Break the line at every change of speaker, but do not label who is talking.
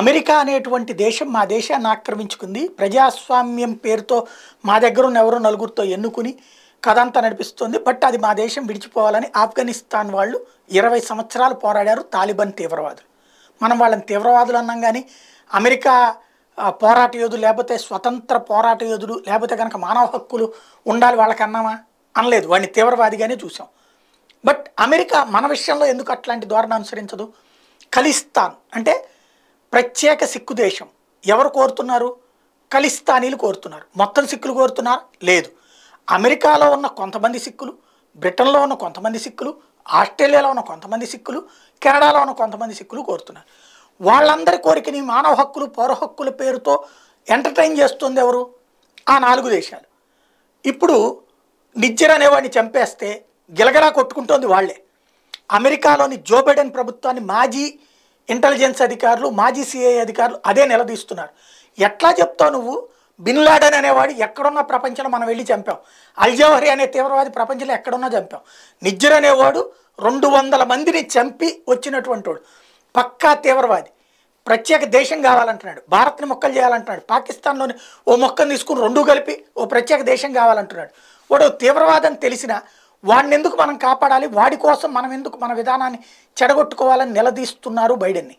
America అనేటువంటి దేశం మా దేశాన్ని ఆక్రమించుకుంది ప్రజాస్వామ్యం పేరుతో మా దగ్గర ఉన్న ఎవరో నలుగురితో ఎన్నుకుని కథంతా నడిపిస్తుంది బట్ అది మా దేశం విడిచిపోవాలని ఆఫ్ఘనిస్తాన్ వాళ్ళు ఇరవై సంవత్సరాలు పోరాడారు తాలిబాన్ తీవ్రవాదులు మనం వాళ్ళని తీవ్రవాదులు అన్నాం కానీ అమెరికా పోరాట యోధులు లేకపోతే స్వతంత్ర పోరాట యోధులు లేకపోతే కనుక మానవ హక్కులు ఉండాలి వాళ్ళకన్నామా అనలేదు వాడిని తీవ్రవాదిగానే చూసాం బట్ అమెరికా మన విషయంలో ఎందుకు అట్లాంటి ధోరణ అనుసరించదు ఖలిస్తాన్ అంటే ప్రత్యేక సిక్కు దేశం ఎవరు కోరుతున్నారు ఖలిస్తానీలు కోరుతున్నారు మొత్తం సిక్కులు కోరుతున్నారు లేదు అమెరికాలో ఉన్న కొంతమంది సిక్కులు బ్రిటన్లో ఉన్న కొంతమంది సిక్కులు ఆస్ట్రేలియాలో ఉన్న కొంతమంది సిక్కులు కెనడాలో ఉన్న కొంతమంది సిక్కులు కోరుతున్నారు వాళ్ళందరి కోరికని మానవ హక్కులు పౌర హక్కుల పేరుతో ఎంటర్టైన్ చేస్తుంది ఎవరు ఆ నాలుగు దేశాలు ఇప్పుడు నిజ్జర్ అనేవాడిని చంపేస్తే గిలగలా కొట్టుకుంటోంది వాళ్లే అమెరికాలోని జోబైడెన్ ప్రభుత్వాన్ని మాజీ ఇంటెలిజెన్స్ అధికారులు మాజీ సిఐ అధికారులు అదే నిలదీస్తున్నారు ఎట్లా చెప్తావు నువ్వు బిన్ లాడెన్ అనేవాడు ఎక్కడున్న ప్రపంచంలో మనం వెళ్ళి చంపాం అల్జవహరి అనే తీవ్రవాది ప్రపంచంలో ఎక్కడున్నా చంపాం నిజ్జర్ అనేవాడు రెండు వందల మందిని చంపి వచ్చినటువంటి వాడు పక్కా తీవ్రవాది ప్రత్యేక దేశం కావాలంటున్నాడు భారత్ని మొక్కలు చేయాలంటున్నాడు పాకిస్తాన్లోని ఓ మొక్కను తీసుకుని రెండు కలిపి ఓ ప్రత్యేక దేశం కావాలంటున్నాడు వాడు తీవ్రవాదం తెలిసిన వాడిని ఎందుకు మనం కాపాడాలి వాడి కోసం మనం ఎందుకు మన విధానాన్ని చెడగొట్టుకోవాలని నిలదీస్తున్నారు బైడెన్ని